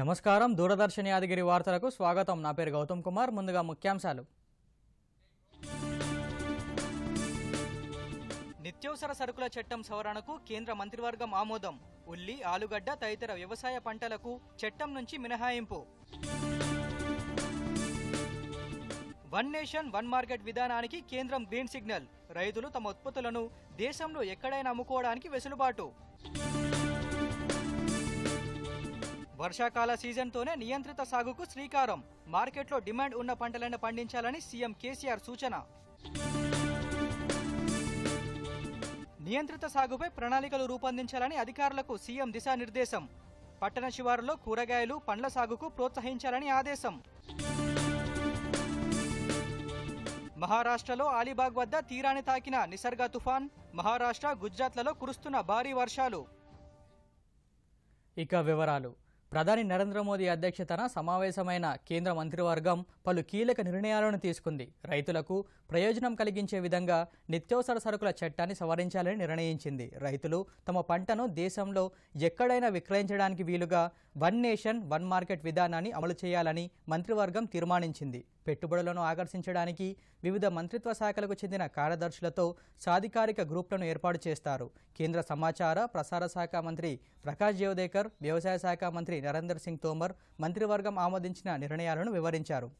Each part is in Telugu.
నమస్కారం దూరదర్శన్ యాదగిరి వార్తలకు స్వాగతం నా పేరు గౌతమ్ కుమార్ ముందుగా ముఖ్యాంశాలు నిత్యవసర సరుకుల చట్టం సవరణకు కేంద్ర మంత్రివర్గం ఆమోదం ఉల్లి ఆలుగడ్డ తదితర వ్యవసాయ పంటలకు చట్టం నుంచి మినహాయింపు వన్ నేషన్ వన్ మార్కెట్ విధానానికి కేంద్రం గ్రీన్ సిగ్నల్ రైతులు తమ ఉత్పత్తులను దేశంలో ఎక్కడైనా అమ్ముకోవడానికి వెసులుబాటు వర్షాకాల సీజన్తోనే నియంత్రిత సాగుకు శ్రీకారం మార్కెట్లో డిమాండ్ ఉన్న పంటలను పండించాలని సీఎం కేసీఆర్ సూచన నియంత్రిత సాగుపై ప్రణాళికలు రూపొందించాలని అధికారులకు సీఎం దిశానిర్దేశం పట్టణ శివారులో కూరగాయలు పండ్ల సాగుకు ప్రోత్సహించాలని ఆదేశం మహారాష్ట్రలో అలీబాగ్ వద్ద తీరాన్ని తాకిన నిసర్గ తుఫాన్ మహారాష్ట్ర గుజరాత్లలో కురుస్తున్న భారీ వర్షాలు ఇక వివరాలు ప్రధాని నరేంద్ర మోదీ అధ్యక్షతన సమావేశమైన కేంద్ర మంత్రివర్గం పలు కీలక నిర్ణయాలను తీసుకుంది రైతులకు ప్రయోజనం కలిగించే విధంగా నిత్యావసర సరుకుల చట్టాన్ని సవరించాలని నిర్ణయించింది రైతులు తమ పంటను దేశంలో ఎక్కడైనా విక్రయించడానికి వీలుగా వన్ నేషన్ వన్ మార్కెట్ విధానాన్ని అమలు చేయాలని మంత్రివర్గం తీర్మానించింది పెట్టుబడులను ఆకర్షించడానికి వివిధ మంత్రిత్వ శాఖలకు చెందిన కార్యదర్శులతో సాధికారిక గ్రూప్లను ఏర్పాటు చేస్తారు కేంద్ర సమాచార ప్రసార శాఖ మంత్రి ప్రకాష్ జవదేకర్ వ్యవసాయ శాఖ మంత్రి నరేందర్ సింగ్ తోమర్ మంత్రివర్గం ఆమోదించిన నిర్ణయాలను వివరించారు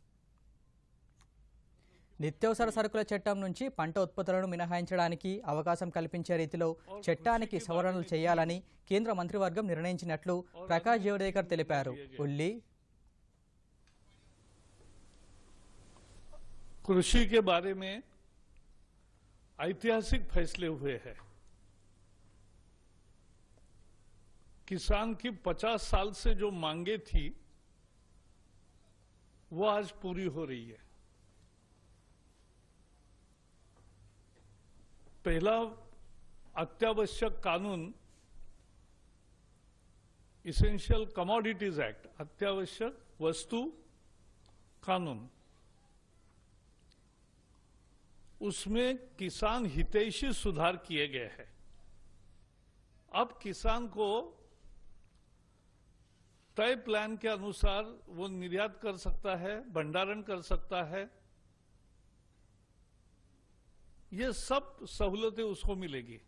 నిత్యవసర సరుకుల చట్టం నుంచి పంట ఉత్పత్తులను మినహాయించడానికి అవకాశం కల్పించే రీతిలో చట్టానికి సవరణలు చేయాలని కేంద్ర మంత్రివర్గం నిర్ణయించినట్లు ప్రకాష్ జవదేకర్ తెలిపారు ఉల్లి कृषि के बारे में ऐतिहासिक फैसले हुए हैं किसान की 50 साल से जो मांगे थी वो आज पूरी हो रही है पहला अत्यावश्यक कानून इसेंशियल कमोडिटीज एक्ट अत्यावश्यक वस्तु कानून उसमें किसान हितैषी सुधार किए गए हैं अब किसान को तय प्लान के अनुसार वो निर्यात कर सकता है भंडारण कर सकता है ये सब सहूलतें उसको मिलेगी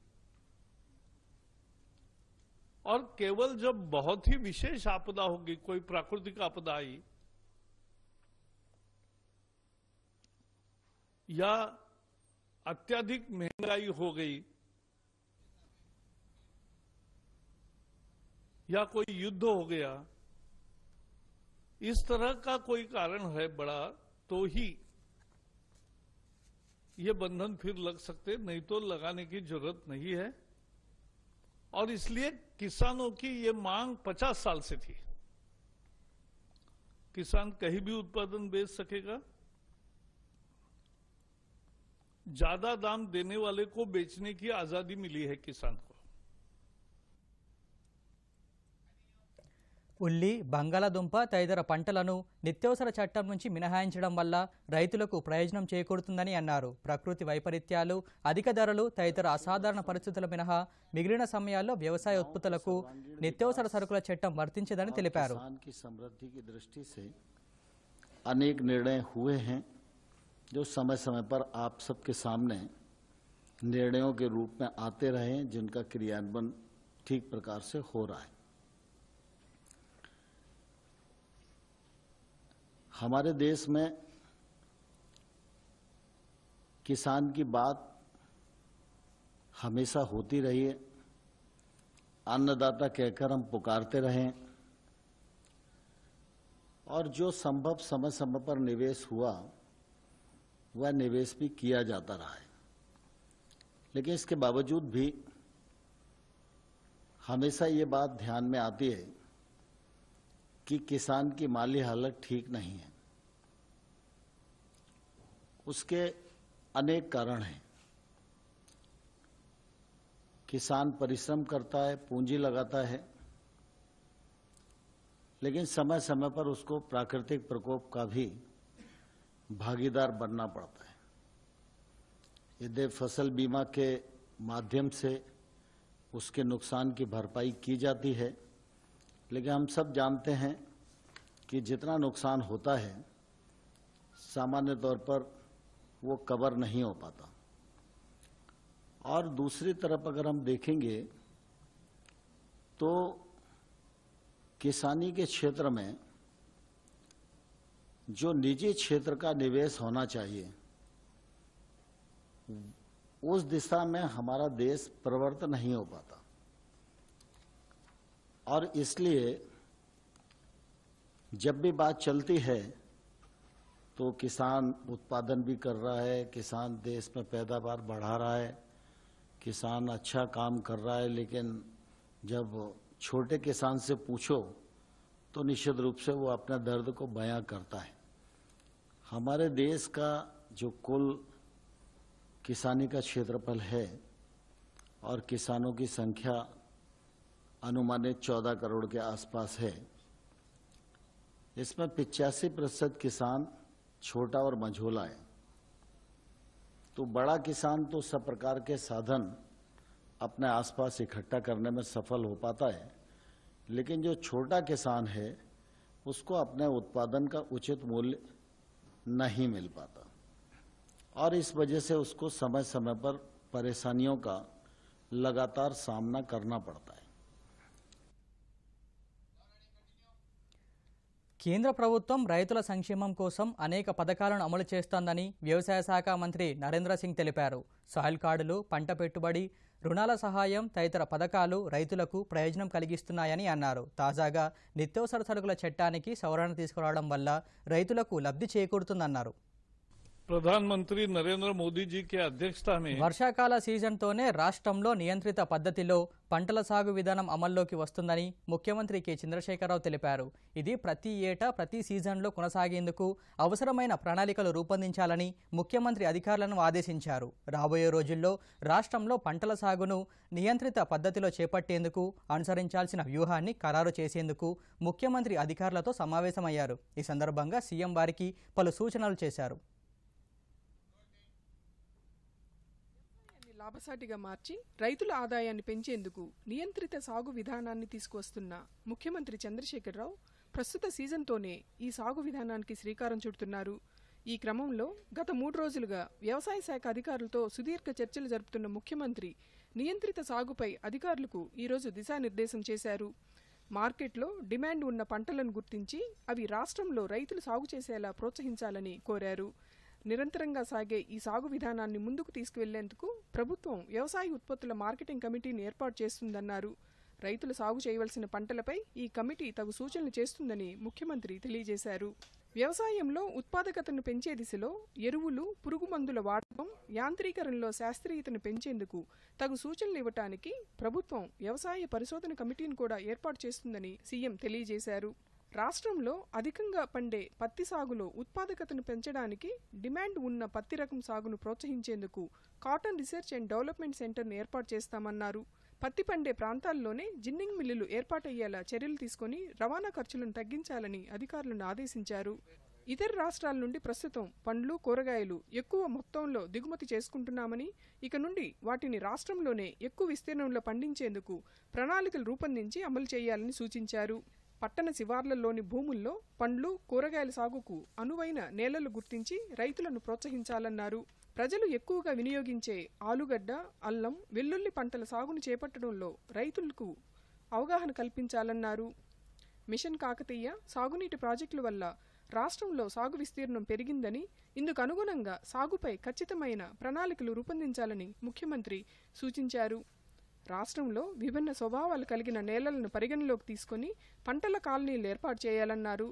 और केवल जब बहुत ही विशेष आपदा होगी कोई प्राकृतिक आपदा आई या अत्यधिक महंगाई हो गई या कोई युद्ध हो गया इस तरह का कोई कारण है बड़ा तो ही ये बंधन फिर लग सकते नहीं तो लगाने की जरूरत नहीं है और इसलिए किसानों की ये मांग 50 साल से थी किसान कहीं भी उत्पादन बेच सकेगा ज्यादा दाम देने वाले को बेचने की आजादी मिली है किसान को ఉల్లి బంగాళాదుంప తదితర పంటలను నిత్యవసర చట్టం నుంచి మినహాయించడం వల్ల రైతులకు ప్రయోజనం చేకూరుతుందని అన్నారు ప్రకృతి వైపరీత్యాలు అధిక ధరలు తదితర అసాధారణ పరిస్థితుల మినహా మిగిలిన సమయాల్లో వ్యవసాయ ఉత్పత్తులకు నిత్యవసర సరుకుల చట్టం వర్తించదని తెలిపారు అనేక जो समय समय पर आप सबके सामने निर्णयों के रूप में आते रहे जिनका क्रियान्वयन ठीक प्रकार से हो रहा है हमारे देश में किसान की बात हमेशा होती रही है अन्नदाता कहकर हम पुकारते रहे और जो संभव समय समय पर निवेश हुआ वह निवेश भी किया जाता रहा है लेकिन इसके बावजूद भी हमेशा ये बात ध्यान में आती है कि किसान की माली हालत ठीक नहीं है उसके अनेक कारण हैं किसान परिश्रम करता है पूंजी लगाता है लेकिन समय समय पर उसको प्राकृतिक प्रकोप का भी भागीदार बनना पड़ता है यदि फसल बीमा के माध्यम से उसके नुकसान की भरपाई की जाती है लेकिन हम सब जानते हैं कि जितना नुकसान होता है सामान्य तौर पर वो कवर नहीं हो पाता और दूसरी तरफ अगर हम देखेंगे तो किसानी के क्षेत्र में जो निजी क्षेत्र का निवेश होना चाहिए उस दिशा में हमारा देश प्रवर्तन नहीं हो पाता और इसलिए जब भी बात चलती है तो किसान उत्पादन भी कर रहा है किसान देश में पैदावार बढ़ा रहा है किसान अच्छा काम कर रहा है लेकिन जब छोटे किसान से पूछो तो निश्चित रूप से वो अपना दर्द को बयां करता है हमारे देश का जो कुल किसानी का क्षेत्रफल है और किसानों की संख्या अनुमानित 14 करोड़ के आसपास है इसमें पिचासी प्रतिशत किसान छोटा और मझोला है तो बड़ा किसान तो सब प्रकार के साधन अपने आसपास इकट्ठा करने में सफल हो पाता है लेकिन जो छोटा किसान है उसको अपने उत्पादन का उचित मूल्य नहीं मिल पाता और इस वजह से उसको समय समय पर परेशानियों का लगातार सामना करना पड़ता है కేంద్ర ప్రభుత్వం రైతుల సంక్షేమం కోసం అనేక పథకాలను అమలు చేస్తోందని వ్యవసాయ శాఖ మంత్రి నరేంద్ర సింగ్ తెలిపారు సాయిల్ కార్డులు పంట పెట్టుబడి రుణాల సహాయం తదితర పథకాలు రైతులకు ప్రయోజనం కలిగిస్తున్నాయని అన్నారు తాజాగా నిత్యవసర సరుకుల చట్టానికి సవరణ తీసుకురావడం వల్ల రైతులకు లబ్ధి చేకూరుతుందన్నారు ప్రధానమంత్రి నరేంద్ర మోదీజీకి అధ్యక్షత వర్షాకాల సీజన్తోనే రాష్ట్రంలో నియంత్రిత పద్ధతిలో పంటల సాగు విధానం అమల్లోకి వస్తుందని ముఖ్యమంత్రి కె చంద్రశేఖరరావు తెలిపారు ఇది ప్రతి ఏటా ప్రతి సీజన్లో కొనసాగేందుకు అవసరమైన ప్రణాళికలు రూపొందించాలని ముఖ్యమంత్రి అధికారులను ఆదేశించారు రాబోయే రోజుల్లో రాష్ట్రంలో పంటల సాగును నియంత్రిత పద్ధతిలో చేపట్టేందుకు అనుసరించాల్సిన వ్యూహాన్ని ఖరారు చేసేందుకు ముఖ్యమంత్రి అధికారులతో సమావేశమయ్యారు ఈ సందర్భంగా సీఎం వారికి పలు సూచనలు చేశారు లాభసాటిగా మార్చి రైతుల ఆదాయాన్ని పెంచేందుకు నియంత్రిత సాగు విధానాన్ని తీసుకువస్తున్న ముఖ్యమంత్రి చంద్రశేఖరరావు ప్రస్తుత సీజన్తోనే ఈ సాగు విధానానికి శ్రీకారం చుడుతున్నారు ఈ క్రమంలో గత మూడు రోజులుగా వ్యవసాయ శాఖ అధికారులతో సుదీర్ఘ చర్చలు జరుపుతున్న ముఖ్యమంత్రి నియంత్రిత సాగుపై అధికారులకు ఈరోజు దిశానిర్దేశం చేశారు మార్కెట్లో డిమాండ్ ఉన్న పంటలను గుర్తించి అవి రాష్ట్రంలో రైతులు సాగు చేసేలా ప్రోత్సహించాలని కోరారు నిరంతరంగా సాగే ఈ సాగు విధానాన్ని ముందుకు తీసుకువెళ్లేందుకు ప్రభుత్వం వ్యవసాయ ఉత్పత్తుల మార్కెటింగ్ కమిటీని ఏర్పాటు చేస్తుందన్నారు రైతులు సాగు చేయవలసిన పంటలపై ఈ కమిటీ తగు సూచనలు చేస్తుందని ముఖ్యమంత్రి తెలియజేశారు వ్యవసాయంలో ఉత్పాదకతను పెంచే దిశలో ఎరువులు పురుగుమందుల వాడకం యాంత్రీకరణలో శాస్త్రీయతను పెంచేందుకు తగు సూచనలు ఇవ్వటానికి ప్రభుత్వం వ్యవసాయ పరిశోధన కమిటీని కూడా ఏర్పాటు చేస్తుందని సీఎం తెలియజేశారు రాష్ట్రంలో అధికంగా పండే పత్తి సాగులో ఉత్పాదకతను పెంచడానికి డిమాండ్ ఉన్న పత్తి రకం సాగును ప్రోత్సహించేందుకు కాటన్ రీసెర్చ్ అండ్ డెవలప్మెంట్ సెంటర్ను ఏర్పాటు చేస్తామన్నారు పత్తి పండే ప్రాంతాల్లోనే జిన్నింగ్ మిల్లులు ఏర్పాటయ్యేలా చర్యలు తీసుకుని రవాణా ఖర్చులను తగ్గించాలని అధికారులను ఆదేశించారు ఇతర రాష్ట్రాల నుండి ప్రస్తుతం పండ్లు కూరగాయలు ఎక్కువ మొత్తంలో దిగుమతి చేసుకుంటున్నామని ఇక నుండి వాటిని రాష్ట్రంలోనే ఎక్కువ విస్తీర్ణంలో పండించేందుకు ప్రణాళికలు రూపొందించి అమలు చేయాలని సూచించారు పట్టణ శివార్లలోని భూముల్లో పండ్లు కూరగాయల సాగుకు అనువైన నేలలు గుర్తించి రైతులను ప్రోత్సహించాలన్నారు ప్రజలు ఎక్కువగా వినియోగించే ఆలుగడ్డ అల్లం వెల్లుల్లి పంటల సాగును చేపట్టడంలో రైతులకు అవగాహన కల్పించాలన్నారు మిషన్ కాకతీయ సాగునీటి ప్రాజెక్టుల వల్ల రాష్ట్రంలో సాగు విస్తీర్ణం పెరిగిందని ఇందుకు అనుగుణంగా సాగుపై ఖచ్చితమైన ప్రణాళికలు రూపొందించాలని ముఖ్యమంత్రి సూచించారు రాష్ట్రంలో విభిన్న స్వభావాలు కలిగిన నేలలను పరిగణలోకి తీసుకుని పంటల కాలనీలు ఏర్పాటు చేయాలన్నారు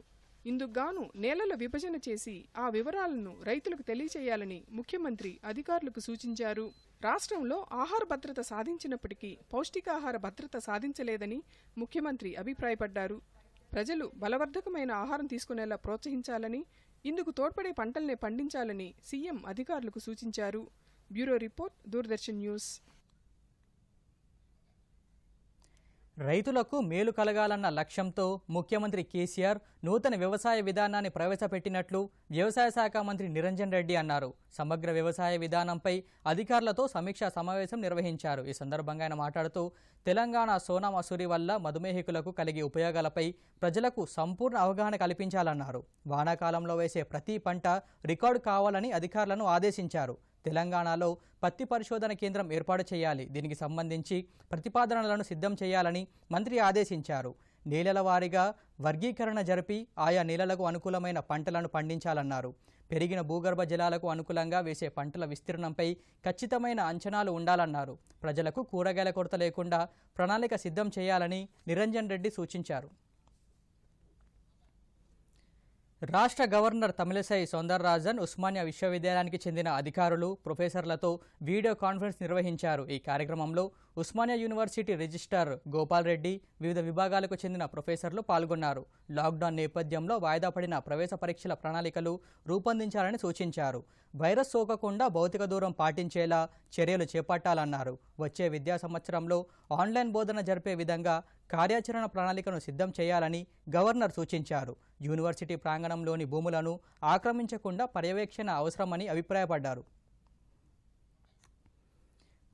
ఇందుకుగాను నేలల విభజన చేసి ఆ వివరాలను రైతులకు తెలియచేయాలని ముఖ్యమంత్రి అధికారులకు సూచించారు రాష్ట్రంలో ఆహార భద్రత సాధించినప్పటికీ పౌష్టికాహార భద్రత సాధించలేదని ముఖ్యమంత్రి అభిప్రాయపడ్డారు ప్రజలు బలవర్ధకమైన ఆహారం తీసుకునేలా ప్రోత్సహించాలని ఇందుకు తోడ్పడే పంటల్నే పండించాలని సీఎం అధికారులకు సూచించారు బ్యూరో రిపోర్ట్ దూరదర్శన్ న్యూస్ రైతులకు మేలు కలగాలన్న లక్ష్యంతో ముఖ్యమంత్రి కేసీఆర్ నూతన వ్యవసాయ విధానాన్ని ప్రవేశపెట్టినట్లు వ్యవసాయ శాఖ మంత్రి నిరంజన్ రెడ్డి అన్నారు సమగ్ర వ్యవసాయ విధానంపై అధికారులతో సమీక్షా సమావేశం నిర్వహించారు ఈ సందర్భంగా ఆయన మాట్లాడుతూ తెలంగాణ సోనా మసూరి వల్ల మధుమేహికులకు కలిగే ఉపయోగాలపై ప్రజలకు సంపూర్ణ అవగాహన కల్పించాలన్నారు వానాకాలంలో వేసే ప్రతి పంట రికార్డు కావాలని అధికారులను ఆదేశించారు తెలంగాణలో పత్తి పరిశోధన కేంద్రం ఏర్పాటు చేయాలి దీనికి సంబంధించి ప్రతిపాదనలను సిద్ధం చేయాలని మంత్రి ఆదేశించారు నేలల వారీగా వర్గీకరణ జరిపి ఆయా నేలలకు అనుకూలమైన పంటలను పండించాలన్నారు పెరిగిన భూగర్భ జలాలకు అనుకూలంగా వేసే పంటల విస్తీర్ణంపై ఖచ్చితమైన అంచనాలు ఉండాలన్నారు ప్రజలకు కూరగాయల కొరత లేకుండా ప్రణాళిక సిద్ధం చేయాలని నిరంజన్ రెడ్డి సూచించారు రాష్ట్ర గవర్నర్ తమిళసై సౌందరరాజన్ ఉస్మానియా విశ్వవిద్యాలయానికి చెందిన అధికారులు ప్రొఫెసర్లతో వీడియో కాన్ఫరెన్స్ నిర్వహించారు ఈ కార్యక్రమంలో ఉస్మానియా యూనివర్సిటీ రిజిస్ట్రార్ గోపాల్ రెడ్డి వివిధ విభాగాలకు చెందిన ప్రొఫెసర్లు పాల్గొన్నారు లాక్డౌన్ నేపథ్యంలో వాయిదా పడిన ప్రవేశ పరీక్షల ప్రణాళికలు రూపొందించాలని సూచించారు వైరస్ సోకకుండా భౌతిక దూరం పాటించేలా చర్యలు చేపట్టాలన్నారు వచ్చే విద్యా సంవత్సరంలో ఆన్లైన్ బోధన జరిపే విధంగా కార్యాచరణ ప్రణాళికను సిద్ధం చేయాలని గవర్నర్ సూచించారు యూనివర్సిటీ ప్రాంగణంలోని భూములను ఆక్రమించకుండా పర్యవేక్షణ అవసరమని అభిప్రాయపడ్డారు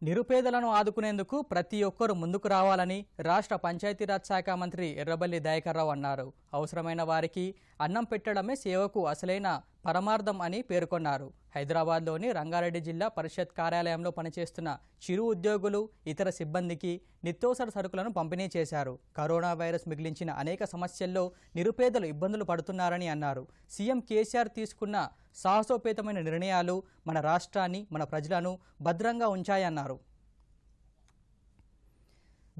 నిరుపేదలను ఆదుకునేందుకు ప్రతి ఒక్కరూ ముందుకు రావాలని రాష్ట్ర పంచాయతీరాజ్ శాఖ మంత్రి ఎర్రబల్లి దయాకర్రావు అన్నారు అవసరమైన వారికి అన్నం పెట్టడమే సేవకు అసలైన పరమార్థం అని పేర్కొన్నారు హైదరాబాద్లోని రంగారెడ్డి జిల్లా పరిషత్ కార్యాలయంలో పనిచేస్తున్న చిరు ఉద్యోగులు ఇతర సిబ్బందికి నిత్యవసర సరుకులను పంపిణీ చేశారు కరోనా వైరస్ మిగిలించిన అనేక సమస్యల్లో నిరుపేదలు ఇబ్బందులు పడుతున్నారని అన్నారు సీఎం కేసీఆర్ తీసుకున్న సాహసోపేతమైన నిర్ణయాలు మన రాష్ట్రాన్ని మన ప్రజలను భద్రంగా ఉంచాయన్నారు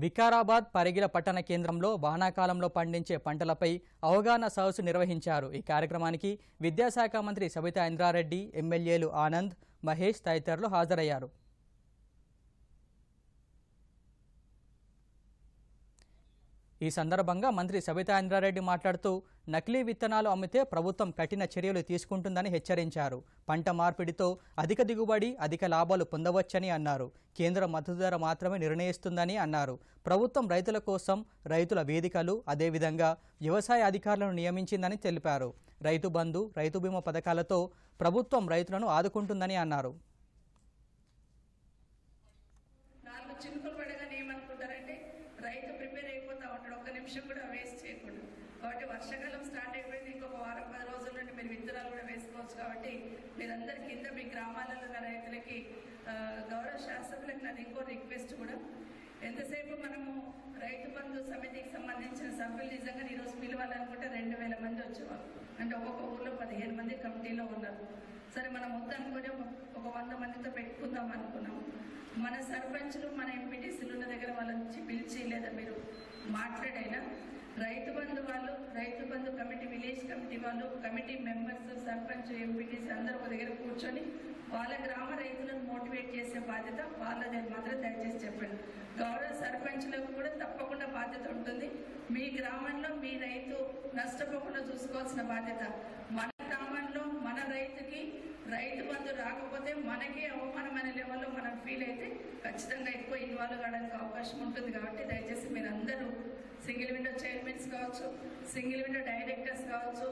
వికారాబాద్ పరిగిల పట్టణ కేంద్రంలో వానాకాలంలో పండించే పంటలపై అవగాహన సదస్సు నిర్వహించారు ఈ కార్యక్రమానికి విద్యాశాఖ మంత్రి సబితా ఇంద్రారెడ్డి ఎమ్మెల్యేలు ఆనంద్ మహేష్ తదితరులు హాజరయ్యారు ఈ సందర్భంగా మంత్రి సబితా ఇంద్రారెడ్డి మాట్లాడుతూ నకిలీ విత్తనాలు అమ్మితే ప్రభుత్వం కఠిన చర్యలు తీసుకుంటుందని హెచ్చరించారు పంట మార్పిడితో అధిక దిగుబడి అధిక లాభాలు పొందవచ్చని అన్నారు కేంద్ర మద్దతు ధర మాత్రమే నిర్ణయిస్తుందని అన్నారు ప్రభుత్వం రైతుల కోసం రైతుల వేదికలు అదేవిధంగా వ్యవసాయ అధికారులను నియమించిందని తెలిపారు రైతు బంధు రైతు బీమా పథకాలతో ప్రభుత్వం రైతులను ఆదుకుంటుందని అన్నారు సోదరులకు నాది ఇంకో రిక్వెస్ట్ కూడా ఎంతసేపు మనము రైతు బంధు సమితికి సంబంధించిన సభ్యులు నిజంగా ఈరోజు పిలవాలనుకుంటే రెండు వేల మంది వచ్చేవారు అంటే ఒక్కొక్క ఊళ్ళో పదిహేను మంది కమిటీలో ఉన్నారు సరే మనం కూడా ఒక వంద మందితో పెట్టుకుందాం అనుకున్నాము మన సర్పంచ్లు మన ఎంపీటీసీలు ఉన్న దగ్గర వాళ్ళని పిలిచి లేదా మీరు మాట్లాడైనా రైతు బంధు వాళ్ళు Rythu Bandhu committee village committee వాళ్ళు కమిటీ మెంబర్స్ సర్పంచ్ ఎంపీటీస్ అందరూ ఒక దగ్గర కూర్చొని వాళ్ళ గ్రామ రైతులను మోటివేట్ చేసే బాధ్యత వాళ్ళది మాత్రం దయచేసి చెప్పండి గౌరవ సర్పంచ్లకు కూడా తప్పకుండా బాధ్యత ఉంటుంది మీ గ్రామంలో మీ రైతు నష్టపోకుండా చూసుకోవాల్సిన బాధ్యత మన గ్రామంలో మన రైతుకి రైతు బంధు రాకపోతే మనకే అనే లెవెల్లో మనం ఫీల్ అయితే ఖచ్చితంగా ఎక్కువ ఇన్వాల్వ్ కావడానికి అవకాశం ఉంటుంది కాబట్టి దయచేసి మీరు అందరూ సింగిల్ విండో చైర్మన్స్ కావచ్చు సింగిల్ విండో డైరెక్టర్స్ కావచ్చు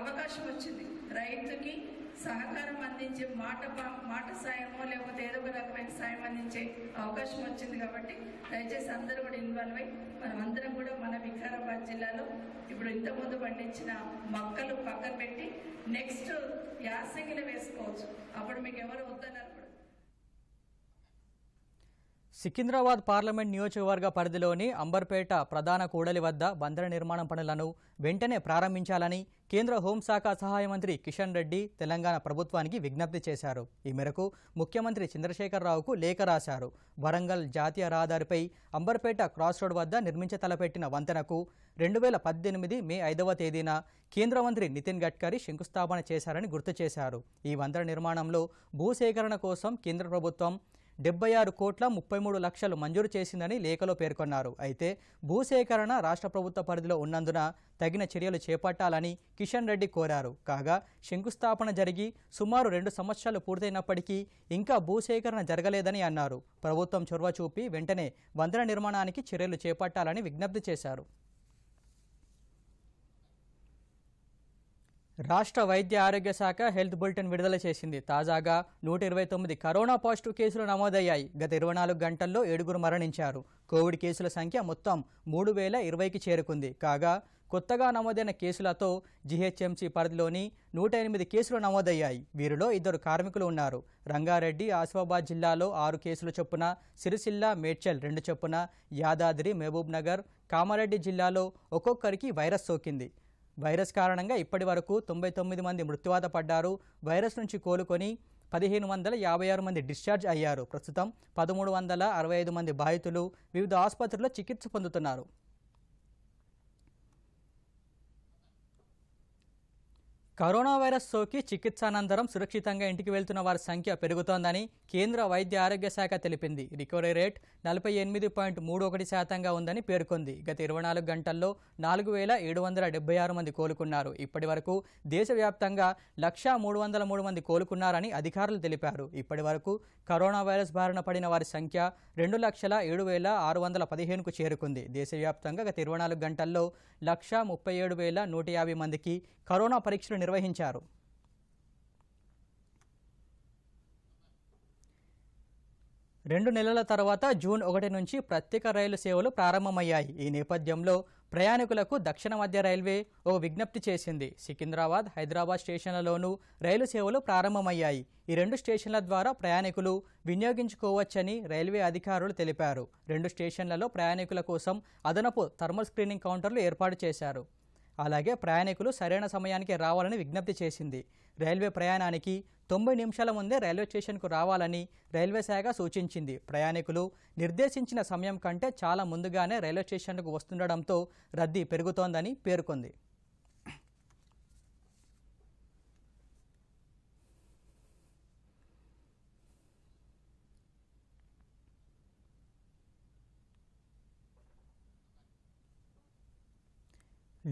అవకాశం వచ్చింది రైతుకి సహకారం అందించే మాట మాట సాయమో లేకపోతే ఏదో ఒక రకమైన సాయం అందించే అవకాశం వచ్చింది కాబట్టి దయచేసి అందరూ కూడా ఇన్వాల్వ్ అయ్యి మనం అందరం కూడా మన వికారాబాద్ జిల్లాలో ఇప్పుడు ఇంతకుముందు పండించిన మొక్కలు పక్కన పెట్టి నెక్స్ట్ యాసగిలు వేసుకోవచ్చు అప్పుడు మీకు ఎవరు వద్దన్నారు సికింద్రాబాద్ పార్లమెంట్ నియోజకవర్గ పరిధిలోని అంబర్పేట ప్రధాన కూడలి వద్ద బందర నిర్మాణం పనులను వెంటనే ప్రారంభించాలని కేంద్ర హోంశాఖ సహాయ మంత్రి కిషన్ రెడ్డి తెలంగాణ ప్రభుత్వానికి విజ్ఞప్తి చేశారు ఈ మేరకు ముఖ్యమంత్రి చంద్రశేఖరరావుకు లేఖ రాశారు వరంగల్ జాతీయ రహదారిపై అంబర్పేట క్రాస్ రోడ్ వద్ద నిర్మించ తలపెట్టిన వంతెనకు రెండు వేల పద్దెనిమిది మే ఐదవ తేదీన కేంద్ర మంత్రి నితిన్ గడ్కరీ శంకుస్థాపన చేశారని గుర్తు చేశారు ఈ వంతెన నిర్మాణంలో భూసేకరణ కోసం కేంద్ర ప్రభుత్వం డెబ్బై ఆరు కోట్ల ముప్పై మూడు లక్షలు మంజూరు చేసిందని లేఖలో పేర్కొన్నారు అయితే భూసేకరణ రాష్ట్ర ప్రభుత్వ పరిధిలో ఉన్నందున తగిన చర్యలు చేపట్టాలని కిషన్ రెడ్డి కోరారు కాగా శంకుస్థాపన జరిగి సుమారు రెండు సంవత్సరాలు పూర్తయినప్పటికీ ఇంకా భూసేకరణ జరగలేదని అన్నారు ప్రభుత్వం చొరవ చూపి వెంటనే వందన నిర్మాణానికి చర్యలు చేపట్టాలని విజ్ఞప్తి చేశారు రాష్ట్ర వైద్య ఆరోగ్య శాఖ హెల్త్ బులెటిన్ విడుదల చేసింది తాజాగా నూట ఇరవై తొమ్మిది కరోనా పాజిటివ్ కేసులు నమోదయ్యాయి గత ఇరవై నాలుగు గంటల్లో ఏడుగురు మరణించారు కోవిడ్ కేసుల సంఖ్య మొత్తం మూడు వేల ఇరవైకి చేరుకుంది కాగా కొత్తగా నమోదైన కేసులతో జీహెచ్ఎంసీ పరిధిలోని నూట ఎనిమిది కేసులు నమోదయ్యాయి వీరిలో ఇద్దరు కార్మికులు ఉన్నారు రంగారెడ్డి ఆసిఫాబాద్ జిల్లాలో ఆరు కేసులు చొప్పున సిరిసిల్ల మేడ్చల్ రెండు చొప్పున యాదాద్రి మహబూబ్నగర్ కామారెడ్డి జిల్లాలో ఒక్కొక్కరికి వైరస్ సోకింది వైరస్ కారణంగా ఇప్పటి వరకు తొంభై తొమ్మిది మంది మృత్యువాత పడ్డారు వైరస్ నుంచి కోలుకొని పదిహేను వందల యాభై ఆరు మంది డిశ్చార్జ్ అయ్యారు ప్రస్తుతం పదమూడు వందల అరవై ఐదు మంది బాధితులు వివిధ ఆసుపత్రుల్లో చికిత్స పొందుతున్నారు కరోనా వైరస్ సోకి అనంతరం సురక్షితంగా ఇంటికి వెళ్తున్న వారి సంఖ్య పెరుగుతోందని కేంద్ర వైద్య ఆరోగ్య శాఖ తెలిపింది రికవరీ రేట్ నలభై ఎనిమిది పాయింట్ మూడు ఒకటి శాతంగా ఉందని పేర్కొంది గత ఇరవై నాలుగు గంటల్లో నాలుగు వేల ఏడు వందల డెబ్బై ఆరు మంది కోలుకున్నారు ఇప్పటి వరకు దేశవ్యాప్తంగా లక్షా మూడు వందల మూడు మంది కోలుకున్నారని అధికారులు తెలిపారు ఇప్పటి వరకు కరోనా వైరస్ బారిన పడిన వారి సంఖ్య రెండు లక్షల ఏడు వేల ఆరు వందల పదిహేనుకు చేరుకుంది దేశవ్యాప్తంగా గత ఇరవై నాలుగు గంటల్లో లక్షా ముప్పై ఏడు వేల నూట యాభై మందికి కరోనా పరీక్షలు నిర్వహించారు రెండు నెలల తర్వాత జూన్ ఒకటి నుంచి ప్రత్యేక రైలు సేవలు ప్రారంభమయ్యాయి ఈ నేపథ్యంలో ప్రయాణికులకు దక్షిణ మధ్య రైల్వే ఓ విజ్ఞప్తి చేసింది సికింద్రాబాద్ హైదరాబాద్ స్టేషన్లలోనూ రైలు సేవలు ప్రారంభమయ్యాయి ఈ రెండు స్టేషన్ల ద్వారా ప్రయాణికులు వినియోగించుకోవచ్చని రైల్వే అధికారులు తెలిపారు రెండు స్టేషన్లలో ప్రయాణికుల కోసం అదనపు థర్మల్ స్క్రీనింగ్ కౌంటర్లు ఏర్పాటు చేశారు అలాగే ప్రయాణికులు సరైన సమయానికి రావాలని విజ్ఞప్తి చేసింది రైల్వే ప్రయాణానికి తొంభై నిమిషాల ముందే రైల్వే స్టేషన్కు రావాలని రైల్వే శాఖ సూచించింది ప్రయాణికులు నిర్దేశించిన సమయం కంటే చాలా ముందుగానే రైల్వే స్టేషన్కు వస్తుండటంతో రద్దీ పెరుగుతోందని పేర్కొంది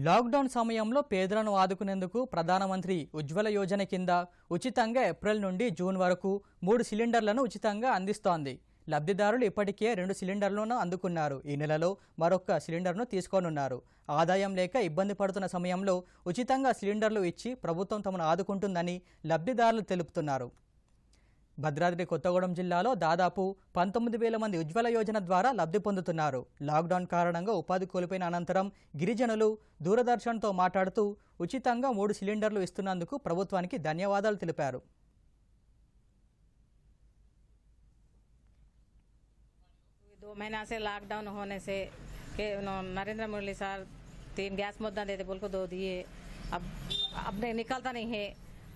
లాక్డౌన్ సమయంలో పేదలను ఆదుకునేందుకు ప్రధానమంత్రి ఉజ్వల యోజన కింద ఉచితంగా ఏప్రిల్ నుండి జూన్ వరకు మూడు సిలిండర్లను ఉచితంగా అందిస్తోంది లబ్ధిదారులు ఇప్పటికే రెండు సిలిండర్లను అందుకున్నారు ఈ నెలలో మరొక సిలిండర్ను తీసుకోనున్నారు ఆదాయం లేక ఇబ్బంది పడుతున్న సమయంలో ఉచితంగా సిలిండర్లు ఇచ్చి ప్రభుత్వం తమను ఆదుకుంటుందని లబ్ధిదారులు తెలుపుతున్నారు భద్రాద్రి కొత్తగూడెం జిల్లాలో దాదాపు పంతొమ్మిది వేల మంది ఉజ్వల యోజన ద్వారా లబ్ధి పొందుతున్నారు లాక్డౌన్ కారణంగా ఉపాధి కోల్పోయిన అనంతరం గిరిజనులు దూరదర్శన్తో మాట్లాడుతూ ఉచితంగా మూడు సిలిండర్లు ఇస్తున్నందుకు ప్రభుత్వానికి ధన్యవాదాలు తెలిపారు दो महीना से लॉकडाउन होने से के नरेंद्र मोदी सर तीन गैस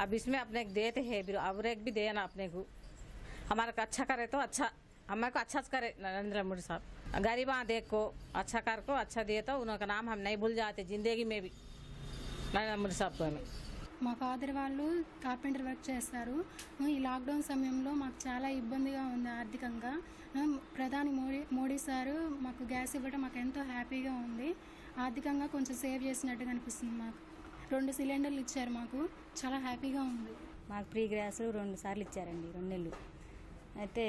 अब इसमें अपने देते है और एक भी देना अपने को हमारा को अच्छा करे तो अच्छा हमारे को अच्छा करे नरेंद्र मोदी साहब गरीबा देख को अच्छा कर को अच्छा दिए तो उनका नाम हम नहीं भूल जाते जिंदगी में भी నరేంద్ర మోడీ సాబ్ మా ఫాదర్ వాళ్ళు కార్పెంటర్ వర్క్ చేస్తారు ఈ లాక్డౌన్ సమయంలో మాకు చాలా ఇబ్బందిగా ఉంది ఆర్థికంగా ప్రధాని మోడీ మోడీ సారు మాకు గ్యాస్ ఇవ్వడం మాకు ఎంతో హ్యాపీగా ఉంది ఆర్థికంగా కొంచెం సేవ్ చేసినట్టుగా అనిపిస్తుంది మాకు రెండు సిలిండర్లు ఇచ్చారు మాకు చాలా హ్యాపీగా ఉంది మాకు ఫ్రీ గ్యాస్ రెండు సార్లు ఇచ్చారండి రెండు నెలలు అయితే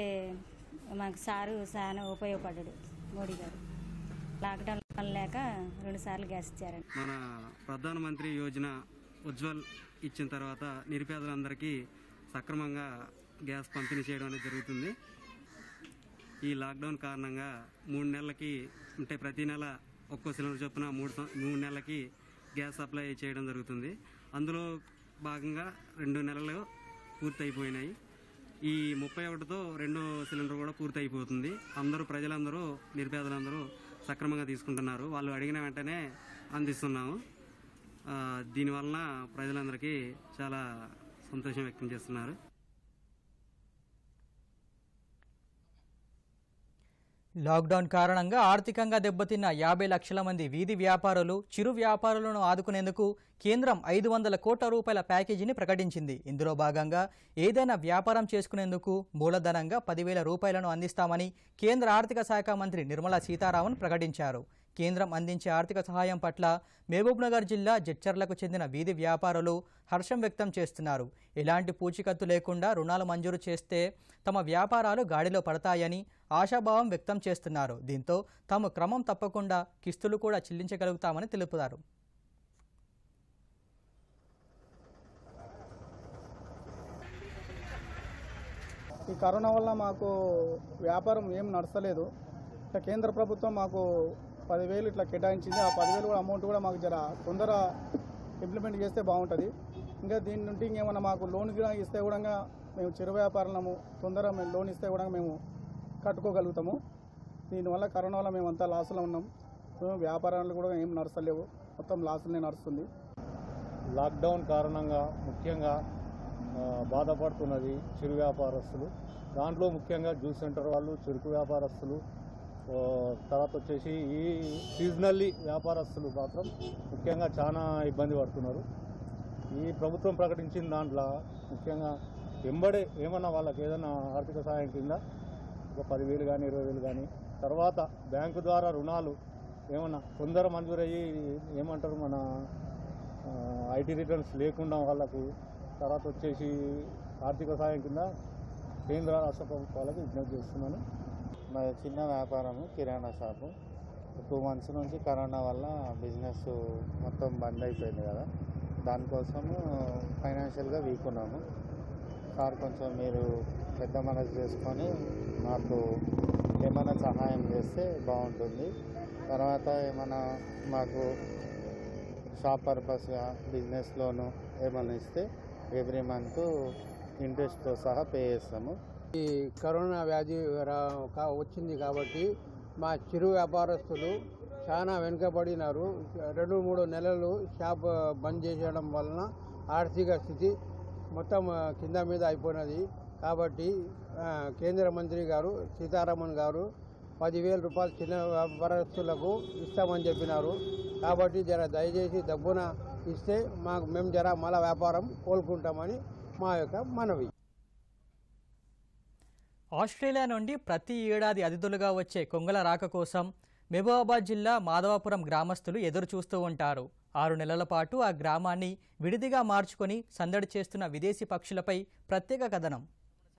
మాకు సారు చాలా ఉపయోగపడ్డాడు మోడీ గారు లాక్డౌన్ లేక రెండు సార్లు గ్యాస్ ఇచ్చారండి మన ప్రధానమంత్రి యోజన ఉజ్వల్ ఇచ్చిన తర్వాత నిరుపేదలందరికీ సక్రమంగా గ్యాస్ పంపిణీ చేయడం అనేది జరుగుతుంది ఈ లాక్డౌన్ కారణంగా మూడు నెలలకి అంటే ప్రతి నెల ఒక్కో సిలిండర్ చొప్పున మూడు మూడు నెలలకి గ్యాస్ సప్లై చేయడం జరుగుతుంది అందులో భాగంగా రెండు నెలలు పూర్తయిపోయినాయి ఈ ముప్పై ఒకటితో రెండో సిలిండర్ కూడా పూర్తి అయిపోతుంది అందరూ ప్రజలందరూ నిర్పేదలందరూ సక్రమంగా తీసుకుంటున్నారు వాళ్ళు అడిగిన వెంటనే అందిస్తున్నాము దీనివలన ప్రజలందరికీ చాలా సంతోషం వ్యక్తం చేస్తున్నారు లాక్డౌన్ కారణంగా ఆర్థికంగా దెబ్బతిన్న యాభై లక్షల మంది వీధి వ్యాపారులు చిరు వ్యాపారులను ఆదుకునేందుకు కేంద్రం ఐదు వందల కోట్ల రూపాయల ప్యాకేజీని ప్రకటించింది ఇందులో భాగంగా ఏదైనా వ్యాపారం చేసుకునేందుకు మూలధనంగా పదివేల రూపాయలను అందిస్తామని కేంద్ర ఆర్థిక శాఖ మంత్రి నిర్మలా సీతారామన్ ప్రకటించారు కేంద్రం అందించే ఆర్థిక సహాయం పట్ల మహబూబ్నగర్ జిల్లా జడ్చర్లకు చెందిన వీధి వ్యాపారులు హర్షం వ్యక్తం చేస్తున్నారు ఎలాంటి పూచికత్తు లేకుండా రుణాలు మంజూరు చేస్తే తమ వ్యాపారాలు గాడిలో పడతాయని ఆశాభావం వ్యక్తం చేస్తున్నారు దీంతో తాము క్రమం తప్పకుండా కిస్తులు కూడా చెల్లించగలుగుతామని తెలుపుతారు ఈ కరోనా వల్ల మాకు వ్యాపారం ఏం నడచలేదు కేంద్ర ప్రభుత్వం మాకు పదివేలు ఇట్లా కేటాయించింది ఆ పదివేలు కూడా అమౌంట్ కూడా మాకు జర తొందర ఇంప్లిమెంట్ చేస్తే బాగుంటుంది ఇంకా దీని నుండి ఇంకేమైనా మాకు లోన్ ఇస్తే కూడా మేము చిరు వ్యాపారులము తొందర మేము లోన్ ఇస్తే కూడా మేము కట్టుకోగలుగుతాము దీనివల్ల కరోనా వల్ల మేమంతా లాసులో ఉన్నాం వ్యాపారాలు కూడా ఏం నడుస్తలేవు మొత్తం లాసులనే నడుస్తుంది లాక్డౌన్ కారణంగా ముఖ్యంగా బాధపడుతున్నది చిరు వ్యాపారస్తులు దాంట్లో ముఖ్యంగా జ్యూస్ సెంటర్ వాళ్ళు చెరుకు వ్యాపారస్తులు తర్వాత వచ్చేసి ఈ సీజనల్లీ వ్యాపారస్తులు మాత్రం ముఖ్యంగా చాలా ఇబ్బంది పడుతున్నారు ఈ ప్రభుత్వం ప్రకటించిన దాంట్లో ముఖ్యంగా ఎంబడే ఏమన్నా వాళ్ళకి ఏదైనా ఆర్థిక సహాయం కింద ఒక పదివేలు కానీ ఇరవై వేలు కానీ తర్వాత బ్యాంకు ద్వారా రుణాలు ఏమన్నా కొందరు మంజూరయ్యి ఏమంటారు మన ఐటీ రిటర్న్స్ లేకుండా వాళ్ళకు తర్వాత వచ్చేసి ఆర్థిక సహాయం కింద కేంద్ర రాష్ట్ర ప్రభుత్వాలకు విజ్ఞప్తి చేస్తున్నాను మా చిన్న వ్యాపారము కిరాణా షాపు టూ మంత్స్ నుంచి కరోనా వల్ల బిజినెస్ మొత్తం బంద్ అయిపోయింది కదా దానికోసము ఫైనాన్షియల్గా వీక్ ఉన్నాము సార్ కొంచెం మీరు పెద్ద మనసు చేసుకొని మాకు ఏమైనా సహాయం చేస్తే బాగుంటుంది తర్వాత ఏమైనా మాకు షాప్ పర్పస్గా బిజినెస్ లోను ఏమైనా ఇస్తే ఎవ్రీ మంత్ ఇంట్రెస్ట్తో సహా పే చేస్తాము ఈ కరోనా వ్యాధి వచ్చింది కాబట్టి మా చిరు వ్యాపారస్తులు చాలా వెనుకబడినారు రెండు మూడు నెలలు షాప్ బంద్ చేసేయడం వలన ఆర్థిక స్థితి మొత్తం కింద మీద అయిపోయినది కాబట్టి కేంద్ర మంత్రి గారు సీతారామన్ గారు పదివేల రూపాయలు చిన్న వ్యాపారస్తులకు ఇస్తామని చెప్పినారు కాబట్టి జర దయచేసి డబ్బున ఇస్తే మాకు మేము జర మళ్ళా వ్యాపారం కోలుకుంటామని మా యొక్క మనవి ఆస్ట్రేలియా నుండి ప్రతి ఏడాది అతిథులుగా వచ్చే కొంగల రాక కోసం మహబూబాబాద్ జిల్లా మాధవాపురం గ్రామస్తులు ఎదురు చూస్తూ ఉంటారు ఆరు నెలల పాటు ఆ గ్రామాన్ని విడిదిగా మార్చుకొని సందడి చేస్తున్న విదేశీ పక్షులపై ప్రత్యేక కథనం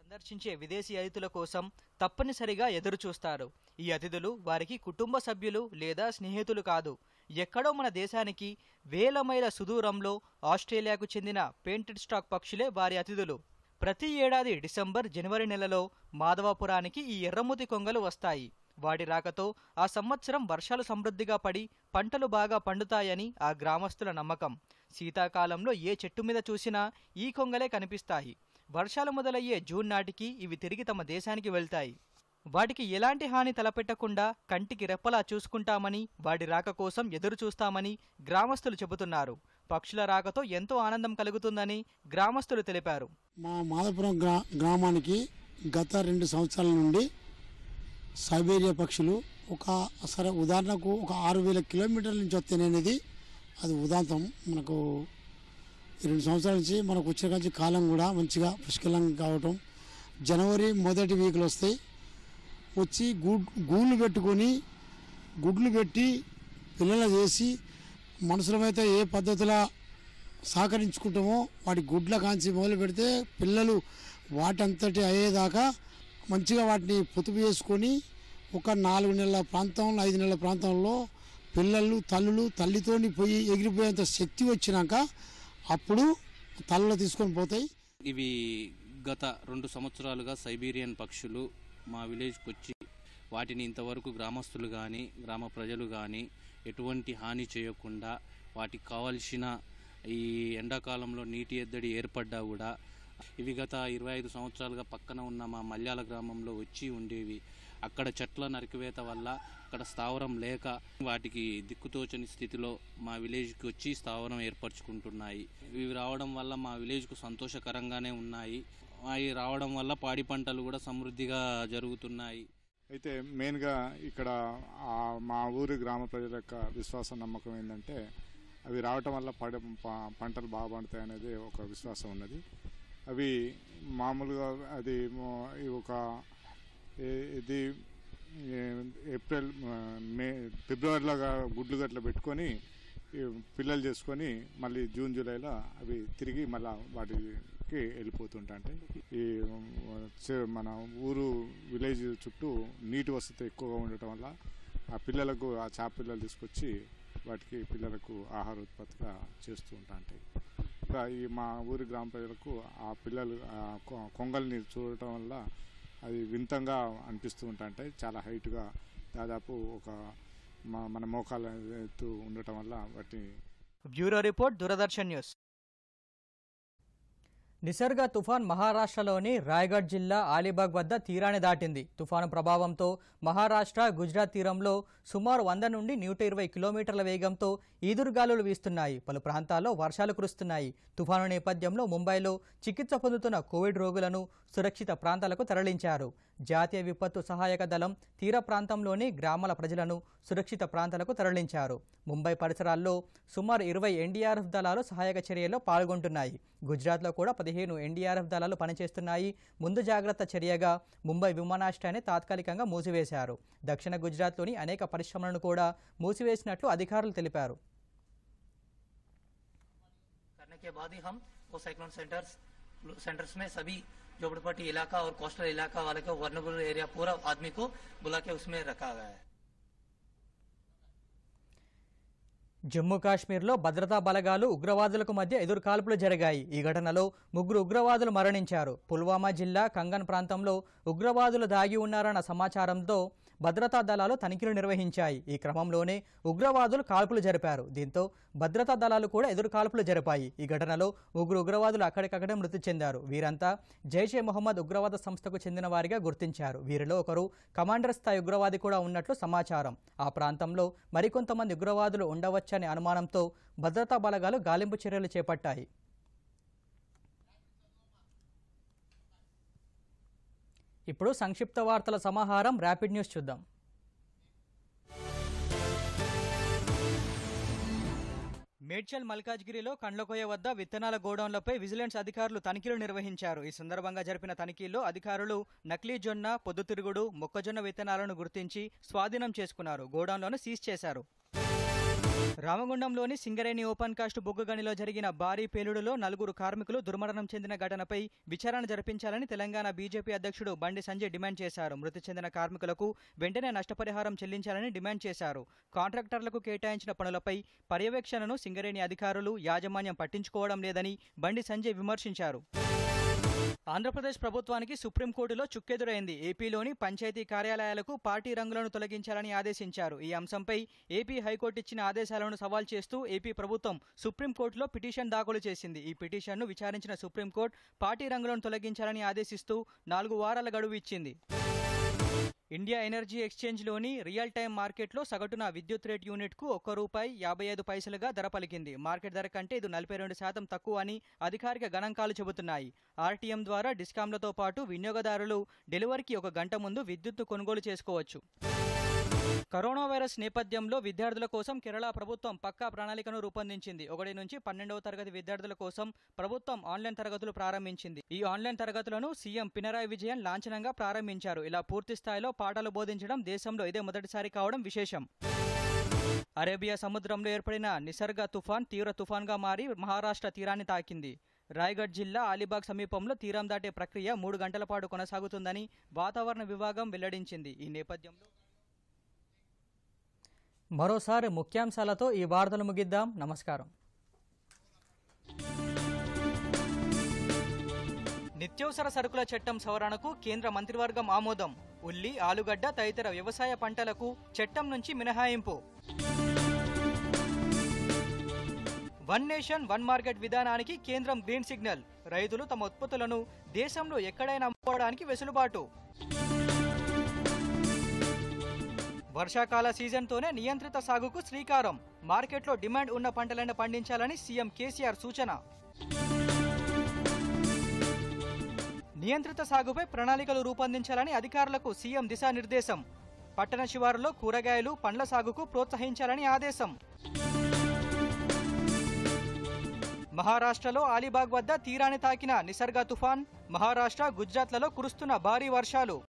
సందర్శించే విదేశీ అతిథుల కోసం తప్పనిసరిగా ఎదురు చూస్తారు ఈ అతిథులు వారికి కుటుంబ సభ్యులు లేదా స్నేహితులు కాదు ఎక్కడో మన దేశానికి వేల మైల సుదూరంలో ఆస్ట్రేలియాకు చెందిన పెయింటెడ్ స్టాక్ పక్షులే వారి అతిథులు ప్రతి ఏడాది డిసెంబర్ జనవరి నెలలో మాధవాపురానికి ఈ ఎర్రమూతి కొంగలు వస్తాయి వాటి రాకతో ఆ సంవత్సరం వర్షాలు సమృద్ధిగా పడి పంటలు బాగా పండుతాయని ఆ గ్రామస్తుల నమ్మకం శీతాకాలంలో ఏ చెట్టు మీద చూసినా ఈ కొంగలే కనిపిస్తాయి వర్షాలు మొదలయ్యే జూన్ నాటికి ఇవి తిరిగి తమ దేశానికి వెళ్తాయి వాటికి ఎలాంటి హాని తలపెట్టకుండా కంటికి రెప్పలా చూసుకుంటామని వాటి రాక కోసం ఎదురు చూస్తామని గ్రామస్తులు చెబుతున్నారు పక్షుల రాకతో ఎంతో ఆనందం కలుగుతుందని గ్రామస్తులు తెలిపారు మా మాధపురం గ్రామానికి గత రెండు సంవత్సరాల నుండి సైబీరియ పక్షులు ఒక సరే ఉదాహరణకు ఒక ఆరు వేల కిలోమీటర్ల నుంచి వస్తేనేది అది ఉదాంతం మనకు రెండు సంవత్సరాల నుంచి మనకు వచ్చే కాలం కూడా మంచిగా పుష్కలంగా కావటం జనవరి మొదటి వీక్లు వస్తాయి వచ్చి గూ గూళ్ళు పెట్టుకొని గుడ్లు పెట్టి పిల్లలు చేసి మనుషులమైతే ఏ పద్ధతిలో సహకరించుకుంటామో వాటి గుడ్ల కాంచి మొదలు పెడితే పిల్లలు వాటంతటి అయ్యేదాకా మంచిగా వాటిని పొదుపు చేసుకొని ఒక నాలుగు నెలల ప్రాంతంలో ఐదు నెలల ప్రాంతంలో పిల్లలు తల్లులు తల్లితోని పోయి ఎగిరిపోయేంత శక్తి వచ్చినాక అప్పుడు తల్లలో తీసుకొని పోతాయి ఇవి గత రెండు సంవత్సరాలుగా సైబీరియన్ పక్షులు మా విలేజ్కి వచ్చి వాటిని ఇంతవరకు గ్రామస్తులు కానీ గ్రామ ప్రజలు కానీ ఎటువంటి హాని చేయకుండా వాటికి కావలసిన ఈ ఎండాకాలంలో నీటి ఎద్దడి ఏర్పడ్డా కూడా ఇవి గత ఇరవై ఐదు సంవత్సరాలుగా పక్కన ఉన్న మా మల్యాల గ్రామంలో వచ్చి ఉండేవి అక్కడ చెట్ల నరికివేత వల్ల అక్కడ స్థావరం లేక వాటికి దిక్కుతోచని స్థితిలో మా విలేజ్కి వచ్చి స్థావరం ఏర్పరచుకుంటున్నాయి ఇవి రావడం వల్ల మా విలేజ్కు సంతోషకరంగానే ఉన్నాయి అవి రావడం వల్ల పాడి పంటలు కూడా సమృద్ధిగా జరుగుతున్నాయి అయితే మెయిన్గా ఇక్కడ మా ఊరి గ్రామ ప్రజల యొక్క విశ్వాస నమ్మకం ఏంటంటే అవి రావటం వల్ల పడ పంటలు బాగా పండుతాయి అనేది ఒక విశ్వాసం ఉన్నది అవి మామూలుగా అది ఒక ఇది ఏప్రిల్ మే ఫిబ్రవరిలో గుడ్లు గట్ల పెట్టుకొని పిల్లలు చేసుకొని మళ్ళీ జూన్ జూలైలో అవి తిరిగి మళ్ళీ వాటి కి వెళ్ళిపోతుంటా అంటే ఈ మన ఊరు విలేజ్ చుట్టూ నీటి వసతి ఎక్కువగా ఉండటం వల్ల ఆ పిల్లలకు ఆ చేప పిల్లలు తీసుకొచ్చి వాటికి పిల్లలకు ఆహార ఉత్పత్తిగా చేస్తూ ఉంటా అంటే ఇంకా ఈ మా ఊరి గ్రామ ప్రజలకు ఆ పిల్లలు కొంగల్ని చూడటం వల్ల అది వింతంగా అనిపిస్తూ ఉంటా అంటే చాలా హైట్గా దాదాపు ఒక మన మోకాలు ఉండటం వల్ల వాటిని bureau report Doordarshan news Nisarga తుఫాన్ మహారాష్ట్రలోని రాయగఢ్ జిల్లా అలీబాగ్ వద్ద తీరాన్ని దాటింది తుఫాను ప్రభావంతో మహారాష్ట్ర గుజరాత్ తీరంలో సుమారు వంద నుండి నూట ఇరవై కిలోమీటర్ల వేగంతో ఈదురుగాలులు వీస్తున్నాయి పలు ప్రాంతాల్లో వర్షాలు కురుస్తున్నాయి తుఫాను నేపథ్యంలో ముంబైలో చికిత్స పొందుతున్న కోవిడ్ రోగులను సురక్షిత ప్రాంతాలకు తరలించారు జాతీయ విపత్తు సహాయక దళం తీర ప్రాంతంలోని గ్రామాల ప్రజలను సురక్షిత ప్రాంతాలకు తరలించారు ముంబై పరిసరాల్లో సుమారు ఇరవై ఎన్డీఆర్ఎఫ్ దళాలు సహాయక చర్యల్లో పాల్గొంటున్నాయి గుజరాత్లో కూడా పదిహేను పదిహేను ఎన్డీఆర్ఎఫ్ దళాలు పనిచేస్తున్నాయి ముందు జాగ్రత్త చర్యగా ముంబై విమానాశ్రయాన్ని తాత్కాలికంగా మూసివేశారు దక్షిణ గుజరాత్లోని అనేక పరిశ్రమలను కూడా మూసివేసినట్లు అధికారులు తెలిపారు सेंटर्स झोपड़पट्टी इलाका और कोस्टल इलाका वाले को वर्नेबल एरिया पूरा आदमी को बुला के उसमें रखा गया है జమ్మూ కాశ్మీర్లో భద్రతా బలగాలు ఉగ్రవాదులకు మధ్య ఎదురుకాల్పులు జరిగాయి ఈ ఘటనలో ముగ్గురు ఉగ్రవాదులు మరణించారు పుల్వామా జిల్లా కంగన్ ప్రాంతంలో ఉగ్రవాదులు దాగి ఉన్నారన్న సమాచారంతో భద్రతా దళాలు తనిఖీలు నిర్వహించాయి ఈ క్రమంలోనే ఉగ్రవాదులు కాల్పులు జరిపారు దీంతో భద్రతా దళాలు కూడా ఎదురు కాల్పులు జరిపాయి ఈ ఘటనలో ముగ్గురు ఉగ్రవాదులు అక్కడికక్కడే మృతి చెందారు వీరంతా జైషే మొహమ్మద్ ఉగ్రవాద సంస్థకు చెందిన వారిగా గుర్తించారు వీరిలో ఒకరు కమాండర్ స్థాయి ఉగ్రవాది కూడా ఉన్నట్లు సమాచారం ఆ ప్రాంతంలో మరికొంతమంది ఉగ్రవాదులు ఉండవచ్చనే అనుమానంతో భద్రతా బలగాలు గాలింపు చర్యలు చేపట్టాయి ఇప్పుడు సంక్షిప్త వార్తల సమాహారం ర్యాపిడ్ న్యూస్ చూద్దాం మేడ్చల్ మల్కాజ్గిరిలో కండ్లకోయ వద్ద విత్తనాల గోడౌన్లపై విజిలెన్స్ అధికారులు తనిఖీలు నిర్వహించారు ఈ సందర్భంగా జరిపిన తనిఖీల్లో అధికారులు నకిలీ జొన్న పొద్దుతిరుగుడు మొక్కజొన్న విత్తనాలను గుర్తించి స్వాధీనం చేసుకున్నారు గోడౌన్లను సీజ్ చేశారు రామగుండంలోని సింగరేణి ఓపెన్ కాస్ట్ బొగ్గు గనిలో జరిగిన భారీ పేలుడులో నలుగురు కార్మికులు దుర్మరణం చెందిన ఘటనపై విచారణ జరిపించాలని తెలంగాణ బీజేపీ అధ్యక్షుడు బండి సంజయ్ డిమాండ్ చేశారు మృతి చెందిన కార్మికులకు వెంటనే నష్టపరిహారం చెల్లించాలని డిమాండ్ చేశారు కాంట్రాక్టర్లకు కేటాయించిన పనులపై పర్యవేక్షణను సింగరేణి అధికారులు యాజమాన్యం పట్టించుకోవడం లేదని బండి సంజయ్ విమర్శించారు ఆంధ్రప్రదేశ్ ప్రభుత్వానికి సుప్రీంకోర్టులో చుక్కెదురైంది ఏపీలోని పంచాయతీ కార్యాలయాలకు పార్టీ రంగులను తొలగించాలని ఆదేశించారు ఈ అంశంపై ఏపీ హైకోర్టు ఇచ్చిన ఆదేశాలను సవాల్ చేస్తూ ఏపీ ప్రభుత్వం సుప్రీంకోర్టులో పిటిషన్ దాఖలు చేసింది ఈ పిటిషన్ను విచారించిన సుప్రీంకోర్టు పార్టీ రంగులను తొలగించాలని ఆదేశిస్తూ నాలుగు వారాల గడువు ఇచ్చింది ఇండియా ఎనర్జీ ఎక్స్చేంజ్లోని రియల్ టైం మార్కెట్లో సగటున విద్యుత్ రేట్ యూనిట్కు ఒక్క రూపాయి యాభై ఐదు పైసలుగా ధర పలికింది మార్కెట్ ధర కంటే ఇది నలభై రెండు శాతం తక్కువ అని అధికారిక గణాంకాలు చెబుతున్నాయి ఆర్టీఎం ద్వారా డిస్కామ్లతో పాటు వినియోగదారులు డెలివరీకి ఒక గంట ముందు విద్యుత్ను కొనుగోలు చేసుకోవచ్చు కరోనా వైరస్ నేపథ్యంలో విద్యార్థుల కోసం కేరళ ప్రభుత్వం పక్కా ప్రణాళికను రూపొందించింది ఒకటి నుంచి పన్నెండవ తరగతి విద్యార్థుల కోసం ప్రభుత్వం ఆన్లైన్ తరగతులు ప్రారంభించింది ఈ ఆన్లైన్ తరగతులను సీఎం పినరాయి విజయన్ లాంఛనంగా ప్రారంభించారు ఇలా పూర్తి స్థాయిలో పాఠాలు బోధించడం దేశంలో ఇదే మొదటిసారి కావడం విశేషం అరేబియా సముద్రంలో ఏర్పడిన నిసర్గ తుఫాన్ తీవ్ర తుఫాన్గా మారి మహారాష్ట్ర తీరాన్ని తాకింది రాయగఢ్ జిల్లా అలీబాగ్ సమీపంలో తీరం దాటే ప్రక్రియ మూడు గంటల పాటు కొనసాగుతుందని వాతావరణ విభాగం వెల్లడించింది ఈ నేపథ్యంలో మరోసారి ముఖ్యాంశాలతో ఈ వార్తలు ముగిద్దాం నమస్కారం నిత్యవసర సరుకుల చట్టం సవరణకు కేంద్ర మంత్రివర్గం ఆమోదం ఉల్లి ఆలుగడ్డ తదితర వ్యవసాయ పంటలకు చట్టం నుంచి మినహాయింపు వన్ నేషన్ వన్ మార్కెట్ విధానానికి కేంద్రం గ్రీన్ సిగ్నల్ రైతులు తమ ఉత్పత్తులను దేశంలో ఎక్కడైనా అమ్ముకోవడానికి వెసులుబాటు వర్షాకాల సీజన్తోనే నియంత్రిత సాగుకు శ్రీకారం మార్కెట్లో డిమాండ్ ఉన్న పంటలను పండించాలని సీఎం కేసీఆర్ సూచన నియంత్రిత సాగుపై ప్రణాళికలు రూపొందించాలని అధికారులకు సీఎం దిశానిర్దేశం పట్టణ శివారులో కూరగాయలు పండ్ల సాగుకు ప్రోత్సహించాలని ఆదేశం మహారాష్ట్రలో అలీబాగ్ వద్ద తీరాన్ని తాకిన నిసర్గ తుఫాన్ మహారాష్ట్ర గుజరాత్లలో కురుస్తున్న భారీ వర్షాలు